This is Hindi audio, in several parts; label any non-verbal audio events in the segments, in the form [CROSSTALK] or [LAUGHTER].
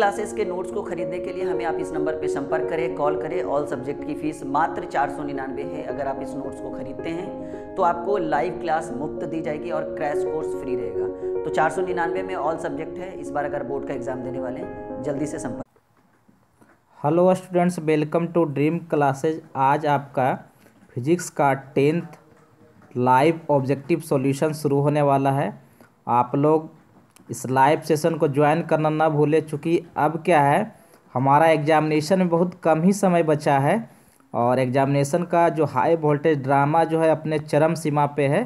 क्लासेस के नोट्स को खरीदने के लिए हमें आप इस नंबर पर संपर्क करें कॉल करें ऑल सब्जेक्ट की फीस मात्र चार सौ निन्यानवे है अगर आप इस नोट्स को खरीदते हैं तो आपको लाइव क्लास मुफ्त दी जाएगी और क्रैश कोर्स फ्री रहेगा तो चार सौ निन्यानवे में ऑल सब्जेक्ट है इस बार अगर बोर्ड का एग्जाम देने वाले जल्दी से संपर्क hello students welcome to Dream Classes आज आपका फिजिक्स का टेंथ लाइव ऑब्जेक्टिव सॉल्यूशन शुरू होने वाला है आप लोग इस लाइव सेशन को ज्वाइन करना ना भूलें चूँकि अब क्या है हमारा एग्जामिनेशन में बहुत कम ही समय बचा है और एग्जामिनेशन का जो हाई वोल्टेज ड्रामा जो है अपने चरम सीमा पे है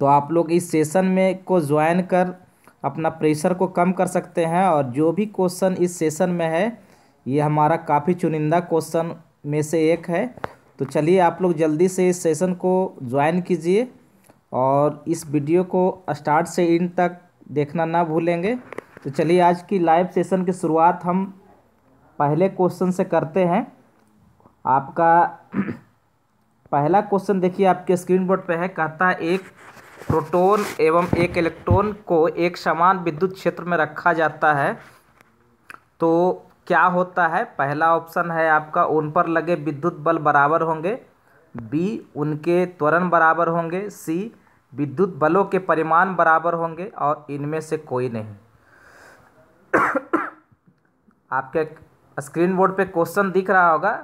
तो आप लोग इस सेशन में को ज्वाइन कर अपना प्रेशर को कम कर सकते हैं और जो भी क्वेश्चन इस सेशन में है ये हमारा काफ़ी चुनिंदा क्वेश्चन में से एक है तो चलिए आप लोग जल्दी से इस सेशन को ज्वाइन कीजिए और इस वीडियो को स्टार्ट से इन तक देखना ना भूलेंगे तो चलिए आज की लाइव सेशन की शुरुआत हम पहले क्वेश्चन से करते हैं आपका [CLEARS THROAT] पहला क्वेश्चन देखिए आपके स्क्रीन बोर्ड पर है कहता है एक प्रोटोन एवं एक इलेक्ट्रॉन को एक समान विद्युत क्षेत्र में रखा जाता है तो क्या होता है पहला ऑप्शन है आपका उन पर लगे विद्युत बल बराबर होंगे बी उनके त्वरण बराबर होंगे सी विद्युत बलों के परिमाण बराबर होंगे और इनमें से कोई नहीं [COUGHS] आपके स्क्रीन बोर्ड पे क्वेश्चन दिख रहा होगा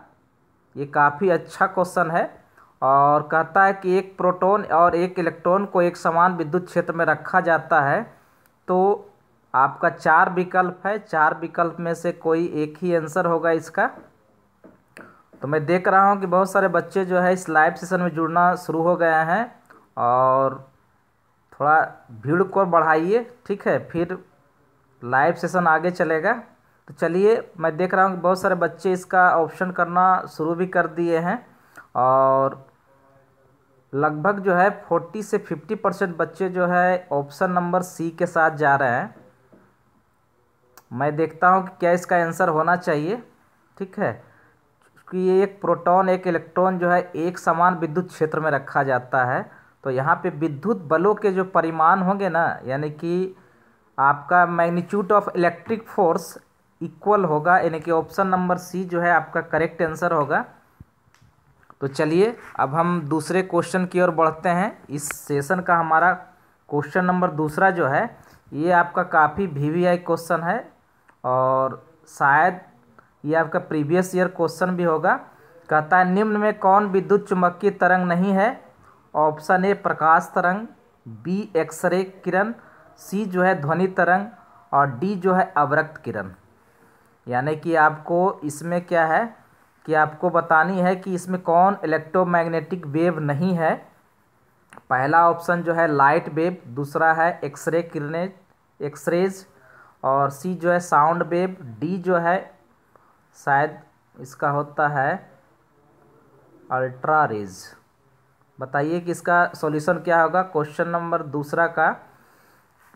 ये काफ़ी अच्छा क्वेश्चन है और कहता है कि एक प्रोटॉन और एक इलेक्ट्रॉन को एक समान विद्युत क्षेत्र में रखा जाता है तो आपका चार विकल्प है चार विकल्प में से कोई एक ही आंसर होगा इसका तो मैं देख रहा हूँ कि बहुत सारे बच्चे जो है इस लाइव सेशन में जुड़ना शुरू हो गए हैं और थोड़ा भीड़ को बढ़ाइए ठीक है फिर लाइव सेशन आगे चलेगा तो चलिए मैं देख रहा हूँ कि बहुत सारे बच्चे इसका ऑप्शन करना शुरू भी कर दिए हैं और लगभग जो है फोर्टी से फिफ्टी परसेंट बच्चे जो है ऑप्शन नंबर सी के साथ जा रहे हैं मैं देखता हूँ कि क्या इसका आंसर होना चाहिए ठीक है कि एक प्रोटॉन एक इलेक्ट्रॉन जो है एक समान विद्युत क्षेत्र में रखा जाता है तो यहाँ पे विद्युत बलों के जो परिमाण होंगे ना यानी कि आपका magnitude of electric force equal होगा यानी कि ऑप्शन नंबर सी जो है आपका करेक्ट आंसर होगा तो चलिए अब हम दूसरे क्वेश्चन की ओर बढ़ते हैं इस सेशन का हमारा क्वेश्चन नंबर दूसरा जो है ये आपका काफ़ी वी क्वेश्चन है और शायद ये आपका प्रीवियस ईयर क्वेश्चन भी होगा कहता है निम्न में कौन विद्युत चुंबकीय तरंग नहीं है ऑप्शन ए प्रकाश तरंग बी एक्सरे किरण सी जो है ध्वनि तरंग और डी जो है अवरक्त किरण यानी कि आपको इसमें क्या है कि आपको बतानी है कि इसमें कौन इलेक्ट्रोमैग्नेटिक वेव नहीं है पहला ऑप्शन जो है लाइट वेव दूसरा है एक्सरे किरणें एक्सरेज और सी जो है साउंड वेव डी जो है शायद इसका होता है अल्ट्रा रेज बताइए कि इसका सॉल्यूशन क्या होगा क्वेश्चन नंबर दूसरा का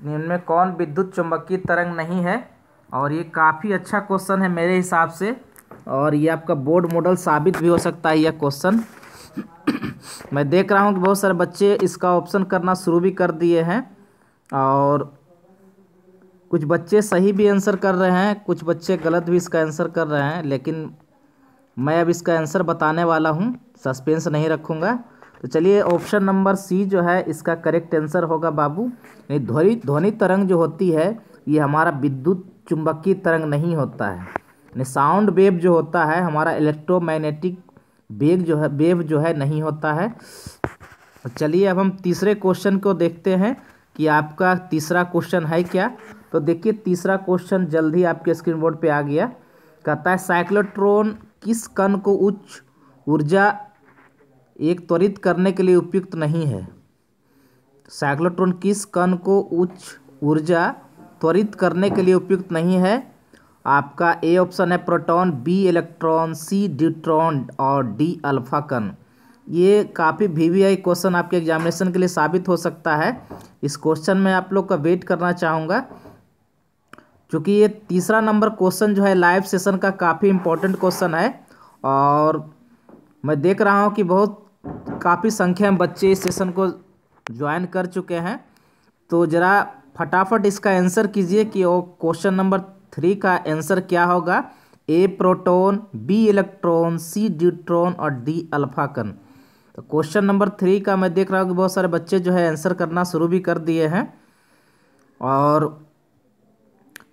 निम्न में कौन विद्युत चुंबकीय तरंग नहीं है और ये काफ़ी अच्छा क्वेश्चन है मेरे हिसाब से और ये आपका बोर्ड मॉडल साबित भी हो सकता है यह क्वेश्चन [COUGHS] मैं देख रहा हूँ कि बहुत सारे बच्चे इसका ऑप्शन करना शुरू भी कर दिए हैं और कुछ बच्चे सही भी आंसर कर रहे हैं कुछ बच्चे गलत भी इसका आंसर कर रहे हैं लेकिन मैं अब इसका आंसर बताने वाला हूँ सस्पेंस नहीं रखूँगा तो चलिए ऑप्शन नंबर सी जो है इसका करेक्ट आंसर होगा बाबू ध्वनि ध्वनि तरंग जो होती है ये हमारा विद्युत चुंबकीय तरंग नहीं होता है यानी साउंड वेव जो होता है हमारा इलेक्ट्रोमैग्नेटिक वेव जो है वेव जो है नहीं होता है तो चलिए अब हम तीसरे क्वेश्चन को देखते हैं कि आपका तीसरा क्वेश्चन है क्या तो देखिए तीसरा क्वेश्चन जल्द ही आपके स्क्रीन बोर्ड पर आ गया कहता है साइक्लोट्रॉन किस कण को उच्च ऊर्जा एक त्वरित करने के लिए उपयुक्त नहीं है साइक्लोट्रॉन किस कण को उच्च ऊर्जा त्वरित करने के लिए उपयुक्त नहीं है आपका ए ऑप्शन है proton B electron C deuteron और डी अल्फा कण ये काफ़ी वी वी आई क्वेश्चन आपके एग्जामिनेशन के लिए साबित हो सकता है इस क्वेश्चन में आप लोग का वेट करना चाहूँगा क्योंकि ये तीसरा नंबर क्वेश्चन जो है लाइव सेशन का काफ़ी इम्पोर्टेंट क्वेश्चन है और मैं देख रहा हूँ कि बहुत काफ़ी संख्या में बच्चे इस सेशन को ज्वाइन कर चुके हैं तो ज़रा फटाफट इसका आंसर कीजिए कि वो क्वेश्चन नंबर थ्री का आंसर क्या होगा A proton B electron C deuteron और डी अल्फाकन तो क्वेश्चन नंबर थ्री का मैं देख रहा हूँ कि बहुत सारे बच्चे जो है आंसर करना शुरू भी कर दिए हैं और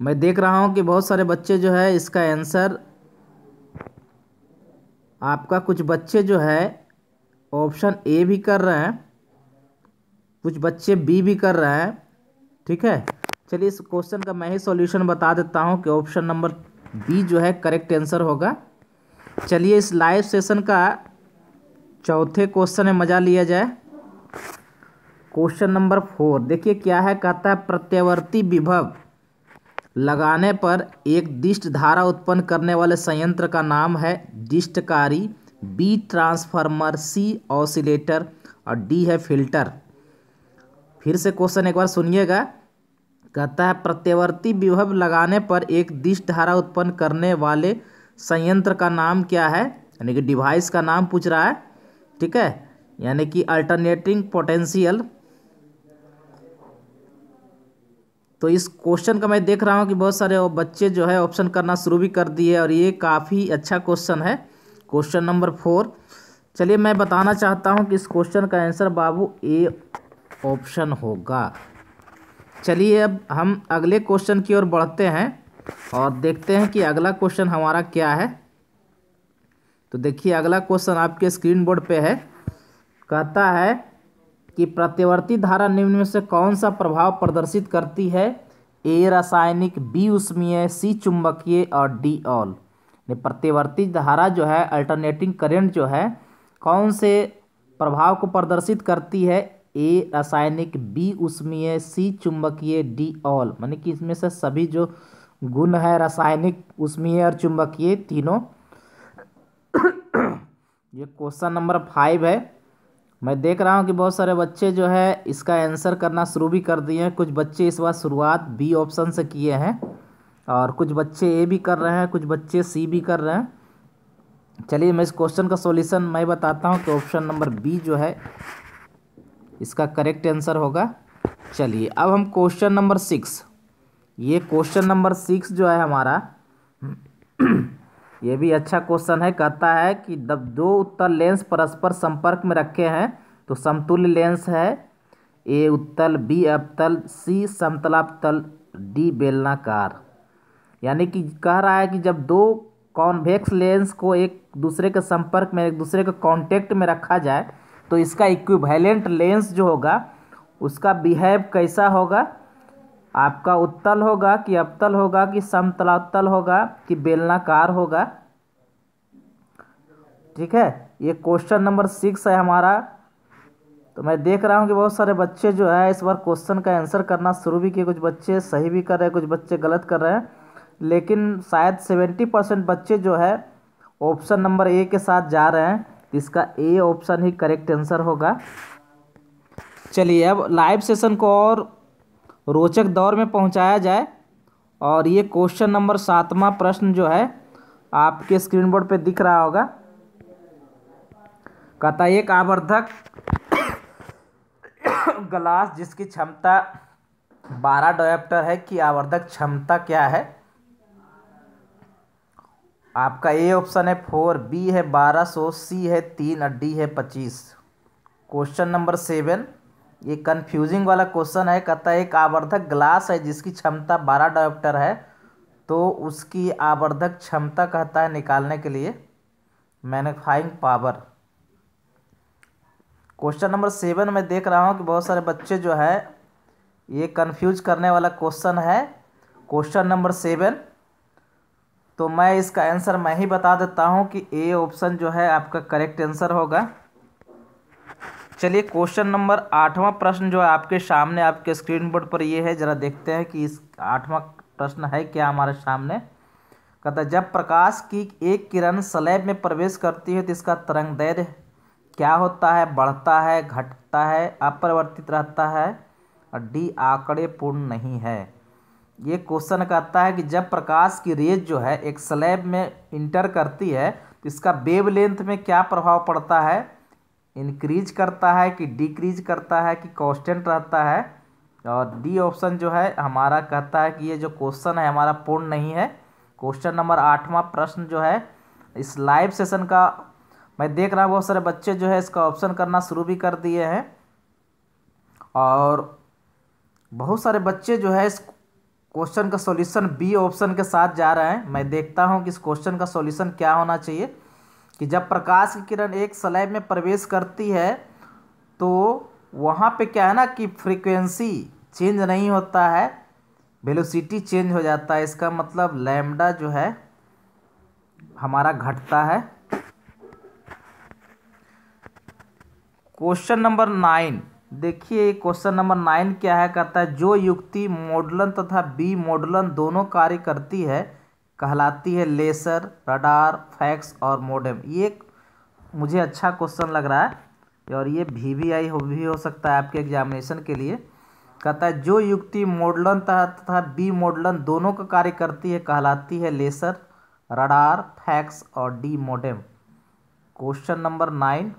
मैं देख रहा हूँ कि बहुत सारे बच्चे जो है इसका आंसर आपका कुछ बच्चे जो है ऑप्शन ए भी कर रहे हैं कुछ बच्चे बी भी कर रहे हैं ठीक है चलिए इस क्वेश्चन का मैं ही सॉल्यूशन बता देता हूं कि ऑप्शन नंबर बी जो है करेक्ट आंसर होगा चलिए इस लाइव सेशन का चौथे क्वेश्चन में मज़ा लिया जाए क्वेश्चन नंबर फोर देखिए क्या है कहता है प्रत्यावर्ती विभव लगाने पर एक दिष्ट धारा उत्पन्न करने वाले संयंत्र का नाम है दिष्टकारी बी ट्रांसफार्मर सी ऑसिलेटर और डी है फिल्टर फिर से क्वेश्चन एक बार सुनिएगा कहता है प्रत्यवर्ती विभव लगाने पर एक दिश धारा उत्पन्न करने वाले संयंत्र का नाम क्या है यानी कि डिवाइस का नाम पूछ रहा है ठीक है यानी कि अल्टरनेटिंग पोटेंशियल तो इस क्वेश्चन का मैं देख रहा हूँ कि बहुत सारे बच्चे जो है ऑप्शन करना शुरू भी कर दिए और ये काफ़ी अच्छा क्वेश्चन है क्वेश्चन नंबर फोर चलिए मैं बताना चाहता हूँ कि इस क्वेश्चन का आंसर बाबू ए ऑप्शन होगा चलिए अब हम अगले क्वेश्चन की ओर बढ़ते हैं और देखते हैं कि अगला क्वेश्चन हमारा क्या है तो देखिए अगला क्वेश्चन आपके स्क्रीन बोर्ड पे है कहता है कि प्रत्यवर्ती धारा निम्न में से कौन सा प्रभाव प्रदर्शित करती है ए रासायनिक बी उष्मीय सी चुंबकीय और डी ऑल प्रतिवर्ती धारा जो है अल्टरनेटिंग करंट जो है कौन से प्रभाव को प्रदर्शित करती है ए रासायनिक बी उष्मीय सी चुंबकीय डी ऑल मानी कि इसमें से सभी जो गुण है रासायनिक उष्मीय और चुंबकीय तीनों ये क्वेश्चन नंबर फाइव है मैं देख रहा हूँ कि बहुत सारे बच्चे जो है इसका आंसर करना शुरू भी कर दिए हैं कुछ बच्चे इस बार शुरुआत बी ऑप्शन से किए हैं और कुछ बच्चे ए भी कर रहे हैं कुछ बच्चे सी भी कर रहे हैं चलिए मैं इस क्वेश्चन का सॉल्यूशन मैं बताता हूँ कि ऑप्शन नंबर बी जो है इसका करेक्ट आंसर होगा चलिए अब हम क्वेश्चन नंबर सिक्स ये क्वेश्चन नंबर सिक्स जो है हमारा ये भी अच्छा क्वेश्चन है कहता है कि जब दो उत्तल लेंस परस्पर संपर्क में रखे हैं तो समतुल्य लेंस है ए उत्तल बी अपतल सी समतलापतल डी बेलनाकार यानी कि कह रहा है कि जब दो कॉन्वेक्स लेंस को एक दूसरे के संपर्क में एक दूसरे के कांटेक्ट में रखा जाए तो इसका इक्विवेलेंट लेंस जो होगा उसका बिहेव कैसा होगा आपका उत्तल होगा कि अपतल होगा कि समतलातल होगा कि बेलनाकार होगा ठीक है ये क्वेश्चन नंबर सिक्स है हमारा तो मैं देख रहा हूँ कि बहुत सारे बच्चे जो है इस बार क्वेश्चन का आंसर करना शुरू भी किए कुछ बच्चे सही भी कर रहे हैं कुछ बच्चे गलत कर रहे हैं लेकिन शायद सेवेंटी परसेंट बच्चे जो है ऑप्शन नंबर ए के साथ जा रहे हैं इसका ए ऑप्शन ही करेक्ट आंसर होगा चलिए अब लाइव सेशन को और रोचक दौर में पहुंचाया जाए और ये क्वेश्चन नंबर सातवां प्रश्न जो है आपके स्क्रीन बोर्ड पर दिख रहा होगा कहता एक आवर्धक ग्लास जिसकी क्षमता बारह डायप्टर है कि आवर्धक क्षमता क्या है आपका ए ऑप्शन है फोर बी है बारह सौ सी है तीन और डी है पच्चीस क्वेश्चन नंबर सेवन ये कन्फ्यूजिंग वाला क्वेश्चन है कहता है एक आवर्धक ग्लास है जिसकी क्षमता बारह डायोप्टर है तो उसकी आवर्धक क्षमता कहता है निकालने के लिए magnifying power question number seven में देख रहा हूँ कि बहुत सारे बच्चे जो है ये कन्फ्यूज करने वाला क्वेश्चन है क्वेश्चन नंबर सेवन तो मैं इसका आंसर मैं ही बता देता हूँ कि ए ऑप्शन जो है आपका करेक्ट आंसर होगा चलिए क्वेश्चन नंबर आठवां प्रश्न जो है आपके सामने आपके स्क्रीन बोर्ड पर ये है ज़रा देखते हैं कि इस आठवां प्रश्न है क्या हमारे सामने कहता है जब प्रकाश की एक किरण स्लैब में प्रवेश करती है तो इसका तरंग दैर्घ्य क्या होता है बढ़ता है घटता है अपरिवर्तित रहता है और डी आंकड़े पूर्ण नहीं है ये क्वेश्चन कहता है कि जब प्रकाश की रेज जो है एक स्लैब में इंटर करती है तो इसका वेव लेंथ में क्या प्रभाव पड़ता है इंक्रीज करता है कि डिक्रीज करता है कि कॉन्स्टेंट रहता है और डी ऑप्शन जो है हमारा कहता है कि ये जो क्वेश्चन है हमारा पूर्ण नहीं है क्वेश्चन नंबर आठवां प्रश्न जो है इस लाइव सेशन का मैं देख रहा हूँ बहुत सारे बच्चे जो है इसका ऑप्शन करना शुरू भी कर दिए हैं और बहुत सारे बच्चे जो है इस क्वेश्चन का सॉल्यूशन बी ऑप्शन के साथ जा रहा है मैं देखता हूं कि इस क्वेश्चन का सॉल्यूशन क्या होना चाहिए कि जब प्रकाश की किरण एक स्लैब में प्रवेश करती है तो वहाँ पे क्या है ना कि फ्रीक्वेंसी चेंज नहीं होता है वेलोसिटी चेंज हो जाता है इसका मतलब लैम्डा जो है हमारा घटता है क्वेश्चन नंबर नाइन देखिए क्वेश्चन नंबर नाइन क्या है कहता है जो युक्ति मॉडलन तथा बी मॉडलन दोनों कार्य करती है कहलाती है लेसर रडार फैक्स और मोडम ये मुझे अच्छा क्वेश्चन लग रहा है और ये भी वी आई हो भी हो सकता है आपके एग्जामिनेशन के लिए कहता है जो युक्ति मॉडलन तथा बी मॉडलन दोनों का कार्य करती है कहलाती है लेसर रडार फैक्स और D modem question number nine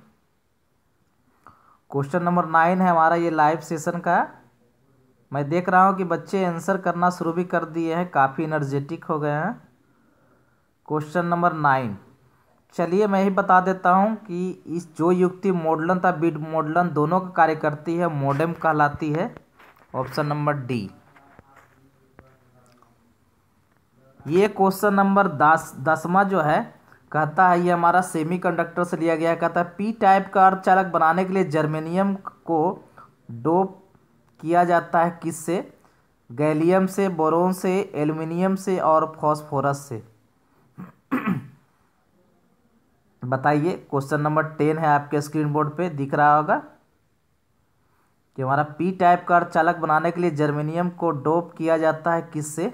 question number nine है हमारा ये लाइव सेशन का मैं देख रहा हूँ कि बच्चे आंसर करना शुरू भी कर दिए हैं काफ़ी एनर्जेटिक हो गए हैं क्वेश्चन नंबर नाइन चलिए मैं ही बता देता हूँ कि इस जो युक्ति मॉडलन था बिड मॉडलन दोनों का कार्य करती है मॉडम कहलाती है ऑप्शन नंबर डी ये क्वेश्चन नंबर दस दसवा जो है कहता है ये हमारा सेमीकंडक्टर से लिया गया है कहता है पी टाइप का अर्धचालक बनाने के लिए जर्मेनियम को डोप किया जाता है किससे गैलियम से बोरोन से एल्युमिनियम से और फॉस्फोरस से [CLEARS THROAT] बताइए क्वेश्चन नंबर टेन है आपके स्क्रीन बोर्ड पे दिख रहा होगा कि हमारा पी टाइप का चालक बनाने के लिए जर्मेनियम को डोप किया जाता है किससे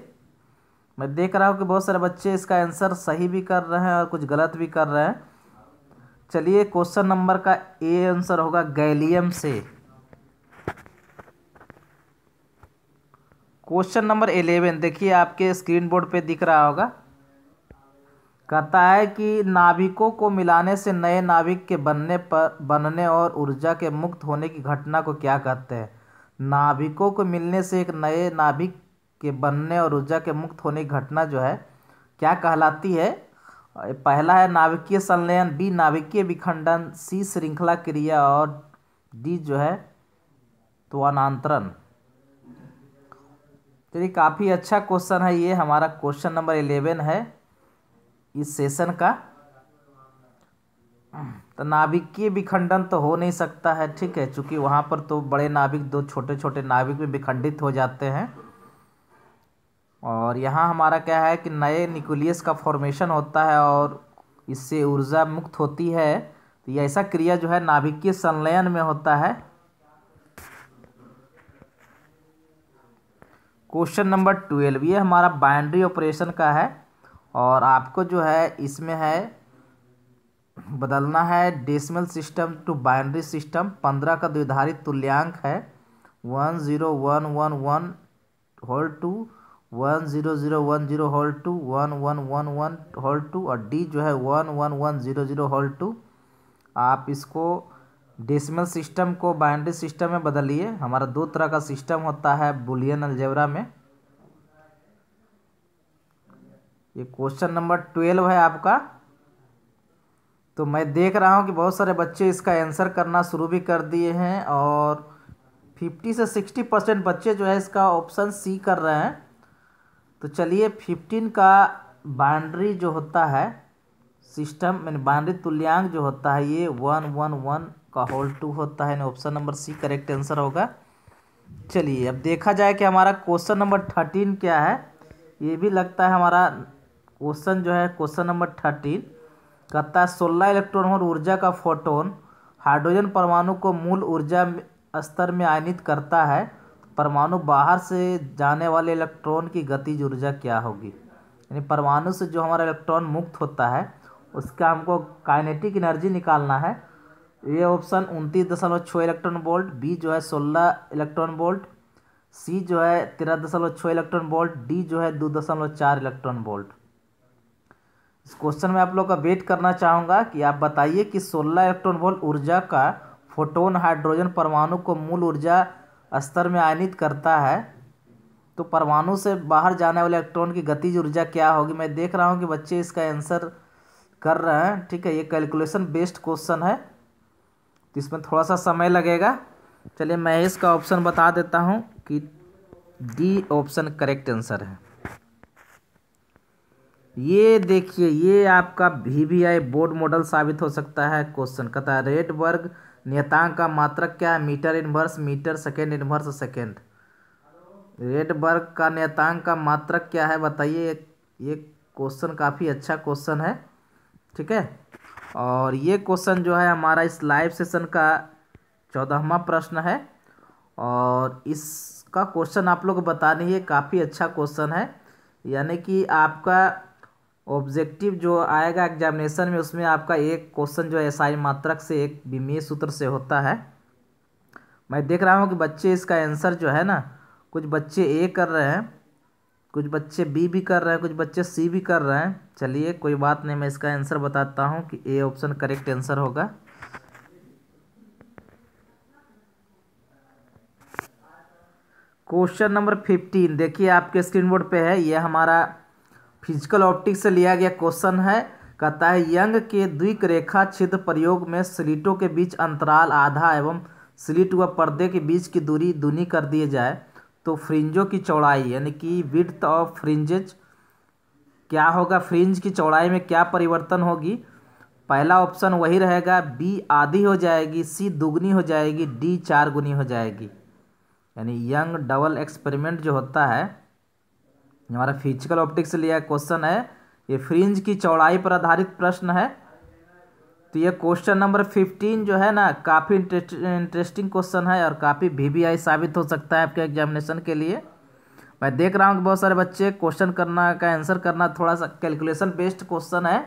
मैं देख रहा हूँ कि बहुत सारे बच्चे इसका आंसर सही भी कर रहे हैं और कुछ गलत भी कर रहे हैं चलिए क्वेश्चन नंबर का ए आंसर होगा गैलियम से क्वेश्चन नंबर एलेवन देखिए आपके स्क्रीन बोर्ड पे दिख रहा होगा कहता है कि नाभिकों को मिलाने से नए नाभिक के बनने पर बनने और ऊर्जा के मुक्त होने की घटना को क्या कहते हैं नाभिकों को मिलने से एक नए नाभिक के बनने और ऊर्जा के मुक्त होने की घटना जो है क्या कहलाती है पहला है नाभिकीय संलयन बी नाभिकीय विखंडन सी श्रृंखला क्रिया और डी जो है त्वनांतरण चलिए काफ़ी अच्छा क्वेश्चन है ये हमारा क्वेश्चन नंबर इलेवन है इस सेशन का तो नाभिकीय विखंडन तो हो नहीं सकता है ठीक है चूंकि वहाँ पर तो बड़े नाभिक दो छोटे छोटे नाभिक में विखंडित हो जाते हैं और यहाँ हमारा क्या है कि नए न्यूक्लियस का फॉर्मेशन होता है और इससे ऊर्जा मुक्त होती है तो ये ऐसा क्रिया जो है नाभिकीय संलयन में होता है क्वेश्चन नंबर ट्वेल्व ये हमारा बाइंड्री ऑपरेशन का है और आपको जो है इसमें है बदलना है decimal system to binary system पंद्रह का द्विधारित तुल्यांक है one zero one one one whole two one zero zero one zero whole two one one one one whole two और डी जो है one one one zero zero whole two आप इसको डेसिमल सिस्टम को बाइनरी सिस्टम में बदलिए हमारा दो तरह का सिस्टम होता है बुलियन अलजेबरा में ये क्वेश्चन नंबर ट्वेल्व है आपका तो मैं देख रहा हूँ कि बहुत सारे बच्चे इसका आंसर करना शुरू भी कर दिए हैं और फिफ्टी से सिक्सटी परसेंट बच्चे जो है इसका ऑप्शन सी कर रहे हैं तो चलिए फिफ्टीन का बाउंड्री जो होता है सिस्टम मैंने बाउंड्री तुल्यांक जो होता है ये वन वन वन का होल टू होता है यानी option number C correct answer होगा चलिए अब देखा जाए कि हमारा क्वेश्चन नंबर थर्टीन क्या है ये भी लगता है हमारा क्वेश्चन जो है क्वेश्चन नंबर थर्टीन कहता है सोलह इलेक्ट्रॉन और ऊर्जा का फोटोन हाइड्रोजन परमाणु को मूल ऊर्जा स्तर में आयनित करता है परमाणु बाहर से जाने वाले इलेक्ट्रॉन की गतिज ऊर्जा क्या होगी यानी परमाणु से जो हमारा इलेक्ट्रॉन मुक्त होता है उसका हमको काइनेटिक एनर्जी निकालना है ये ऑप्शन उनतीस दशमलव छः इलेक्ट्रॉन बोल्ट बी जो है सोलह इलेक्ट्रॉन बोल्ट सी जो है तेरह दशमलव छः इलेक्ट्रॉन बोल्ट डी जो है दो दशमलव चार इलेक्ट्रॉन बोल्ट इस क्वेश्चन में आप लोग का वेट करना चाहूँगा कि आप बताइए कि सोलह इलेक्ट्रॉन बोल्ट ऊर्जा का फोटोन हाइड्रोजन परमाणु को मूल ऊर्जा स्तर में आयनित करता है तो परमाणु से बाहर जाने वाले इलेक्ट्रॉन की गतिज ऊर्जा क्या होगी मैं देख रहा हूँ कि बच्चे इसका आंसर कर रहे हैं ठीक है ये कैलकुलेशन बेस्ड क्वेश्चन है तो इसमें थोड़ा सा समय लगेगा चलिए मैं इसका ऑप्शन बता देता हूँ कि डी ऑप्शन करेक्ट आंसर है ये देखिए ये आपका वी बोर्ड मॉडल साबित हो सकता है क्वेश्चन कता है रेड वर्ग नेतांग का मात्रक क्या है metre inverse metre second inverse second Rydberg का नेतांग का मात्रक क्या है बताइए ये क्वेश्चन काफ़ी अच्छा क्वेश्चन है ठीक है और ये क्वेश्चन जो है हमारा इस लाइव सेशन का चौदहवा प्रश्न है और इसका क्वेश्चन आप लोग बता ये काफ़ी अच्छा क्वेश्चन है यानी कि आपका ऑब्जेक्टिव जो आएगा एग्जामिनेशन में उसमें आपका एक क्वेश्चन जो है एसआई मात्रक से एक विमीय सूत्र से होता है मैं देख रहा हूँ कि बच्चे इसका आंसर जो है ना कुछ बच्चे ए कर रहे हैं कुछ बच्चे बी भी कर रहे हैं कुछ बच्चे सी भी कर रहे हैं चलिए कोई बात नहीं मैं इसका आंसर बताता हूँ कि ए ऑप्शन करेक्ट आंसर होगा क्वेश्चन नंबर फिफ्टीन देखिए आपके स्क्रीन बोर्ड पे है यह हमारा फिजिकल ऑप्टिक्स से लिया गया क्वेश्चन है कहता है यंग के द्विक रेखा छिद्र प्रयोग में स्लिटों के बीच अंतराल आधा एवं स्लिट व पर्दे के बीच की दूरी दूनी कर दिए जाए तो फ्रिंजों की चौड़ाई यानी कि विड्थ ऑफ फ्रिंजेज क्या होगा फ्रिंज की चौड़ाई में क्या परिवर्तन होगी पहला ऑप्शन वही रहेगा बी आधी हो जाएगी सी दुगनी हो जाएगी डी चार गुनी हो जाएगी यानी यंग डबल एक्सपेरिमेंट जो होता है हमारा फिजिकल ऑप्टिक्स से लिया क्वेश्चन है ये फ्रिंज की चौड़ाई पर आधारित प्रश्न है तो ये क्वेश्चन नंबर फिफ्टीन जो है ना काफ़ी इंटरेस्टिंग क्वेश्चन है और काफ़ी वी साबित हो सकता है आपके एग्जामिनेशन के लिए मैं देख रहा हूँ कि बहुत सारे बच्चे क्वेश्चन करना का आंसर करना थोड़ा सा कैलकुलेशन बेस्ड क्वेश्चन है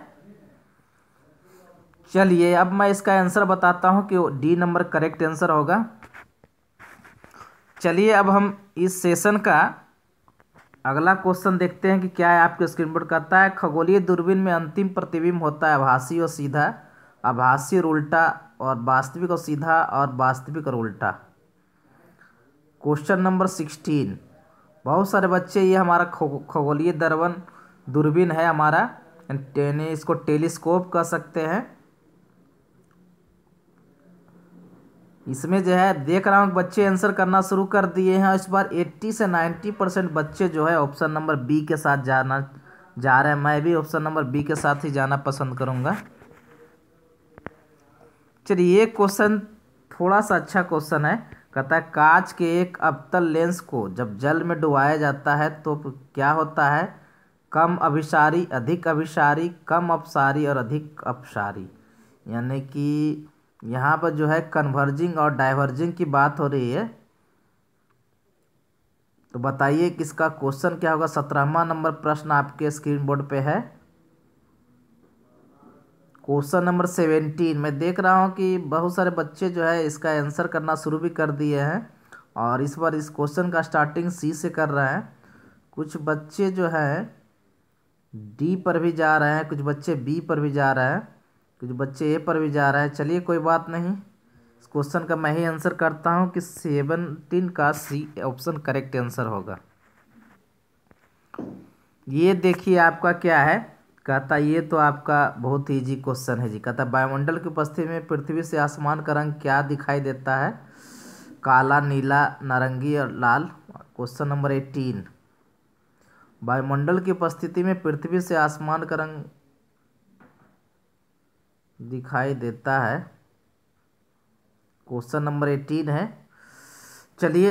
चलिए अब मैं इसका आंसर बताता हूँ कि डी नंबर करेक्ट आंसर होगा चलिए अब हम इस सेशन का अगला क्वेश्चन देखते हैं कि क्या है आपके स्क्रीन पर कहता है खगोलीय दूरबीन में अंतिम प्रतिबिंब होता है आभासी और सीधा आभासी और उल्टा और वास्तविक और सीधा और वास्तविक और उल्टा क्वेश्चन नंबर सिक्सटीन बहुत सारे बच्चे ये हमारा खगोलीय दर्वन दूरबीन है हमारा इसको टेलीस्कोप कह सकते हैं इसमें जो है देख रहा हूँ बच्चे आंसर करना शुरू कर दिए हैं इस बार 80 से 90 परसेंट बच्चे जो है ऑप्शन नंबर बी के साथ जाना जा रहे हैं मैं भी ऑप्शन नंबर बी के साथ ही जाना पसंद करूँगा चलिए ये क्वेश्चन थोड़ा सा अच्छा क्वेश्चन है कहता है कांच के एक अबतल लेंस को जब जल में डुबाया जाता है तो क्या होता है कम अभिसारी अधिक अभिसारी कम अपसारी और अधिक अपसारी यानी कि यहाँ पर जो है कन्वर्जिंग और डाइवर्जिंग की बात हो रही है तो बताइए कि इसका क्वेश्चन क्या होगा सत्रहवा नंबर प्रश्न आपके स्क्रीन बोर्ड पे है क्वेश्चन नंबर सेवेंटीन मैं देख रहा हूँ कि बहुत सारे बच्चे जो है इसका आंसर करना शुरू भी कर दिए हैं और इस बार इस क्वेश्चन का स्टार्टिंग सी से कर रहे हैं कुछ बच्चे जो हैं डी पर भी जा रहे हैं कुछ बच्चे बी पर भी जा रहे हैं क्योंकि बच्चे ए पर भी जा रहा है चलिए कोई बात नहीं इस क्वेश्चन का मैं ही आंसर करता हूँ कि सेवनटीन का सी ऑप्शन करेक्ट आंसर होगा ये देखिए आपका क्या है कहता ये तो आपका बहुत ही ईजी क्वेश्चन है जी कहता वायुमंडल की उपस्थिति में पृथ्वी से आसमान का रंग क्या दिखाई देता है काला नीला नारंगी और लाल क्वेश्चन नंबर एटीन वायुमंडल की उपस्थिति में पृथ्वी से आसमान का रंग दिखाई देता है क्वेश्चन नंबर एटीन है चलिए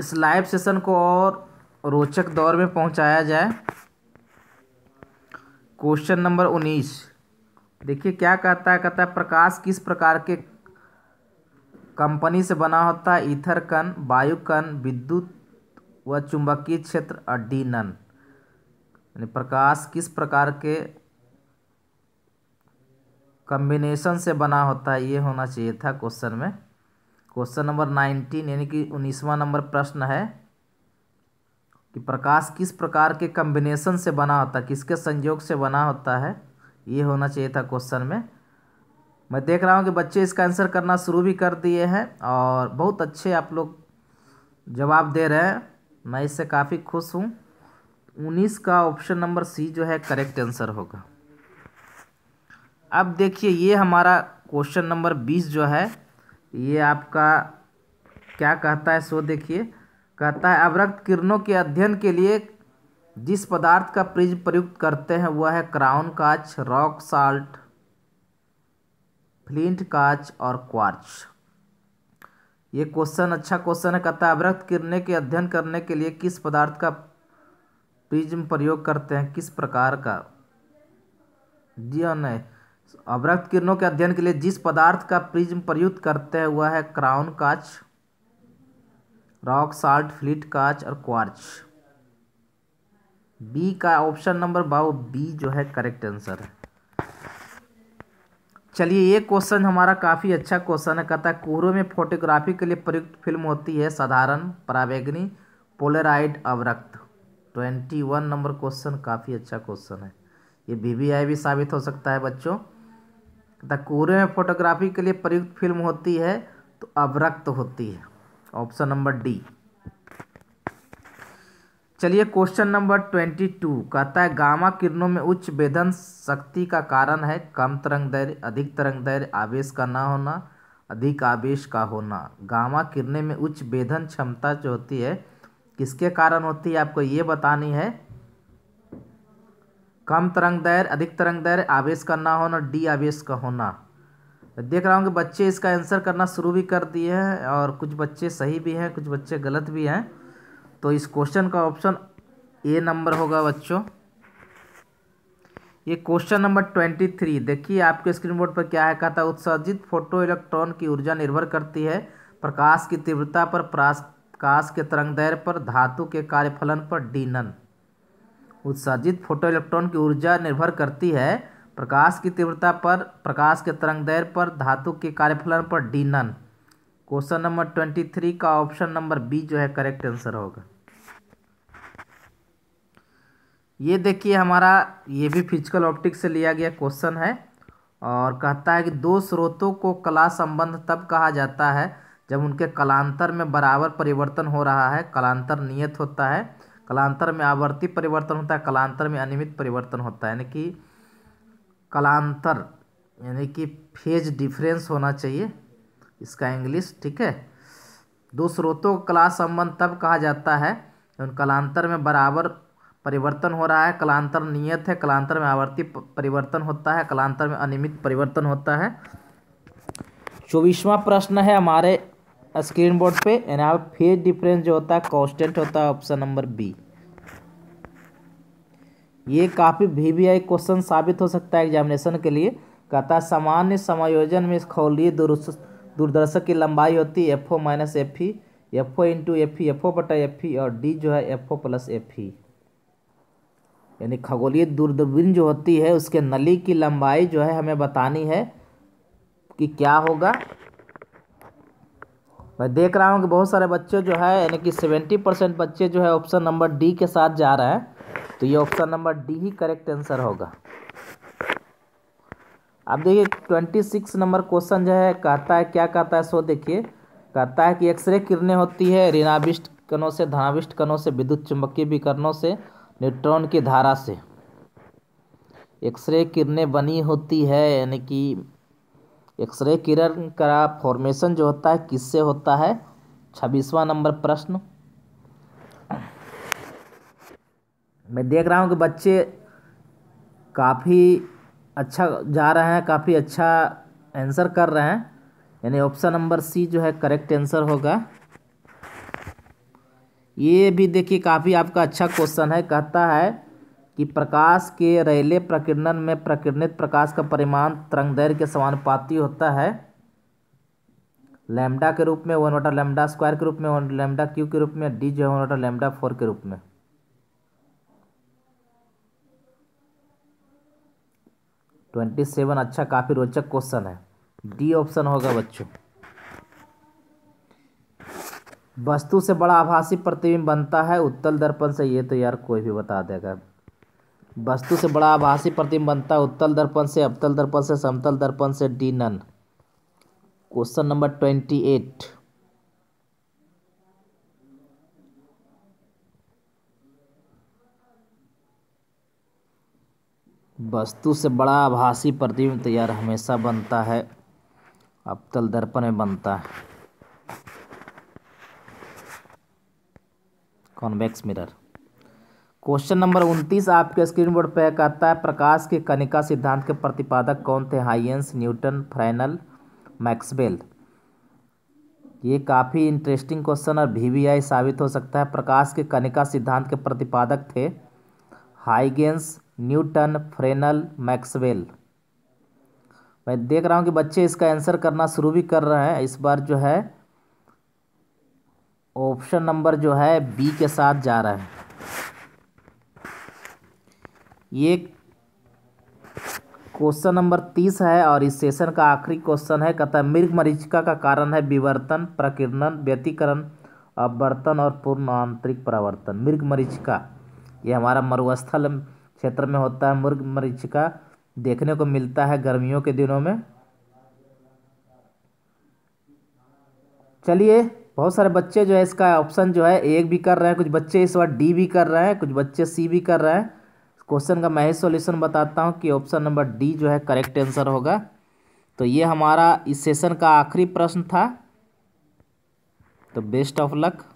इस लाइव सेशन को और रोचक दौर में पहुंचाया जाए क्वेश्चन नंबर उन्नीस देखिए क्या कहता है कहता है प्रकाश किस प्रकार के कंपनी से बना होता है ईथर कण वायु कण विद्युत व चुंबकीय क्षेत्र अड्डीनन यानी प्रकाश किस प्रकार के कम्बिनेशन से बना होता है ये होना चाहिए था क्वेश्चन में क्वेश्चन नंबर नाइनटीन यानी कि उन्नीसवा नंबर प्रश्न है कि प्रकाश किस प्रकार के कम्बिनेशन से बना होता है किसके संयोग से बना होता है ये होना चाहिए था क्वेश्चन में मैं देख रहा हूँ कि बच्चे इसका आंसर करना शुरू भी कर दिए हैं और बहुत अच्छे आप लोग जवाब दे रहे हैं मैं इससे काफ़ी खुश हूँ उन्नीस का ऑप्शन नंबर सी जो है करेक्ट आंसर होगा अब देखिए ये हमारा क्वेश्चन नंबर बीस जो है ये आपका क्या कहता है सो देखिए कहता है अवरक्त किरणों के अध्ययन के लिए जिस पदार्थ का प्रिज प्रयुक्त करते हैं वह है क्राउन काच रॉक साल्ट फ्लिंट काच और क्वार्च ये क्वेश्चन अच्छा क्वेश्चन है कहता है अवरक्त किरणें के अध्ययन करने के लिए किस पदार्थ का प्रिज्म प्रयोग करते हैं किस प्रकार का जी और नहीं अवरक्त किरणों के अध्ययन के लिए जिस पदार्थ का प्रिज्म प्रयुक्त करते हैं वह है क्राउन काच रॉक साल्ट फ्लिट काच और क्वार्च बी का ऑप्शन नंबर बाओ बी जो है करेक्ट आंसर है चलिए ये क्वेश्चन हमारा काफ़ी अच्छा क्वेश्चन है कहता है कोहरों में फोटोग्राफी के लिए प्रयुक्त फिल्म होती है साधारण प्रावेग्नि पोलराइड अवरक्त ट्वेंटी वन नंबर क्वेश्चन काफ़ी अच्छा क्वेश्चन है ये वी भी साबित हो सकता है बच्चों तथा कोरे में फोटोग्राफी के लिए प्रयुक्त फिल्म होती है तो अवरक्त होती है ऑप्शन नंबर डी चलिए क्वेश्चन नंबर ट्वेंटी टू कहता है गामा किरणों में उच्च वेधन शक्ति का कारण है कम तरंग दैर्य अधिक तरंग दैर्य आवेश का ना होना अधिक आवेश का होना गामा किरणें में उच्च वेधन क्षमता जो होती है किसके कारण होती है आपको ये बतानी है कम तरंग दैर अधिक तरंग दैर आवेश का ना होना डी आवेश का होना देख रहा हूँ कि बच्चे इसका आंसर करना शुरू भी कर दिए हैं और कुछ बच्चे सही भी हैं कुछ बच्चे गलत भी हैं तो इस क्वेश्चन का ऑप्शन ए नंबर होगा बच्चों ये क्वेश्चन नंबर ट्वेंटी थ्री देखिए आपके स्क्रीन बोर्ड पर क्या है कहता है उत्सर्जित फोटो इलेक्ट्रॉन की ऊर्जा निर्भर करती है प्रकाश की तीव्रता पर प्रकाश के तरंग दैर्य पर धातु के कार्यफलन पर डीनन उत्सर्जित फोटोइलेक्ट्रॉन की ऊर्जा निर्भर करती है प्रकाश की तीव्रता पर प्रकाश के तरंग दैर पर धातु के कार्यफलन पर D none question number twenty three का ऑप्शन नंबर बी जो है करेक्ट आंसर होगा ये देखिए हमारा ये भी फिजिकल ऑप्टिक्स से लिया गया क्वेश्चन है और कहता है कि दो स्रोतों को कला संबंध तब कहा जाता है जब उनके कलांतर में बराबर परिवर्तन हो रहा है कलांतर नियत होता है कलांतर में आवर्ती परिवर्तन होता है कलांतर में अनियमित परिवर्तन होता है यानी कि कलांतर यानी कि फेज डिफरेंस होना चाहिए इसका इंग्लिश ठीक है दो स्रोतों का कला संबंध तब कहा जाता है उन कलांतर में बराबर परिवर्तन हो रहा है कलांतर नियत है कलांतर में आवर्ती परिवर्तन होता है कलांतर में अनियमित परिवर्तन होता है चौबीसवा प्रश्न है हमारे स्क्रीन बोर्ड पे यहाँ आप फेज डिफरेंस जो होता है कॉन्स्टेंट होता है ऑप्शन नंबर बी ये काफ़ी वी वी आई क्वेश्चन साबित हो सकता है एग्जामिनेशन के लिए कहता है सामान्य समायोजन में खौलीय दूरदर्शक की लंबाई होती है F O minus F E F O into F E F O बटा एफ ई e और डी जो है F O plus F E यानी खगोलीय दूरबीन जो होती है उसके नली की लंबाई जो है हमें बतानी है कि क्या होगा मैं देख रहा हूँ कि बहुत सारे बच्चे जो है यानी कि सेवेंटी परसेंट बच्चे जो है ऑप्शन नंबर डी के साथ जा रहे हैं तो ये ऑप्शन नंबर डी ही करेक्ट आंसर होगा अब देखिए ट्वेंटी सिक्स नंबर क्वेश्चन जो है कहता है क्या कहता है सो देखिए कहता है कि एक्सरे किरणें होती है ऋणाविष्ट कणों से धनाविष्ट कणों से विद्युत चुंबकीय विकरणों से न्यूट्रॉन की धारा से एक्सरे किरणें बनी होती है यानी कि एक्सरे किरण का फॉर्मेशन जो होता है किससे होता है छब्बीसवा नंबर प्रश्न मैं देख रहा हूँ कि बच्चे काफ़ी अच्छा जा रहे हैं काफ़ी अच्छा आंसर कर रहे हैं यानी ऑप्शन नंबर सी जो है करेक्ट आंसर होगा ये भी देखिए काफ़ी आपका अच्छा क्वेश्चन है कहता है कि प्रकाश के रेले प्रकीर्णन में प्रकीर्णित प्रकाश का परिमाण तरंगदैर्घ्य के समानुपाती होता है लैम्डा के रूप में वन वाटर लैम्डा स्क्वायर के रूप में वन लैम्डा क्यू के रूप में डी जो है वन वाटर लैम्डा फोर के रूप में ट्वेंटी सेवन अच्छा काफ़ी रोचक क्वेश्चन है डी ऑप्शन होगा बच्चों वस्तु से बड़ा आभासी प्रतिबिंब बनता है उत्तल दर्पण से ये तो यार कोई भी बता देगा वस्तु से बड़ा आभासी प्रतिम बनता है उत्तल दर्पण से अवतल दर्पण से समतल दर्पण से D none question number twenty eight वस्तु से बड़ा आभासी प्रतिबिंब तैयार हमेशा बनता है अवतल दर्पण में बनता है कॉन्वेक्स मिरर क्वेश्चन नंबर उनतीस आपके स्क्रीन बोर्ड पर कहता है प्रकाश के कनिका सिद्धांत के प्रतिपादक कौन थे हाइयंस न्यूटन फ्रैनल मैक्सवेल ये काफ़ी इंटरेस्टिंग क्वेश्चन और वीवीआई साबित हो सकता है प्रकाश के कनिका सिद्धांत के प्रतिपादक थे हाइगेंस न्यूटन फ्रेनल मैक्सवेल मैं देख रहा हूँ कि बच्चे इसका आंसर करना शुरू भी कर रहे हैं इस बार जो है ऑप्शन नंबर जो है बी के साथ जा रहा है ये क्वेश्चन नंबर तीस है और इस सेशन का आखिरी क्वेश्चन है कथा मृग मरीचिका का कारण है विवर्तन प्रकीर्णन व्यतीकरण अपवर्तन और पूर्ण आंतरिक परावर्तन मृग मरीचिका ये हमारा मरुस्थल क्षेत्र में होता है मृग मरीचिका देखने को मिलता है गर्मियों के दिनों में चलिए बहुत सारे बच्चे जो है इसका ऑप्शन जो है एक भी कर रहे हैं कुछ बच्चे इस बार डी भी कर रहे हैं कुछ बच्चे सी भी कर रहे हैं क्वेश्चन का मैं ही सोल्यूशन बताता हूँ कि ऑप्शन नंबर डी जो है करेक्ट आंसर होगा तो ये हमारा इस सेशन का आखिरी प्रश्न था तो बेस्ट ऑफ लक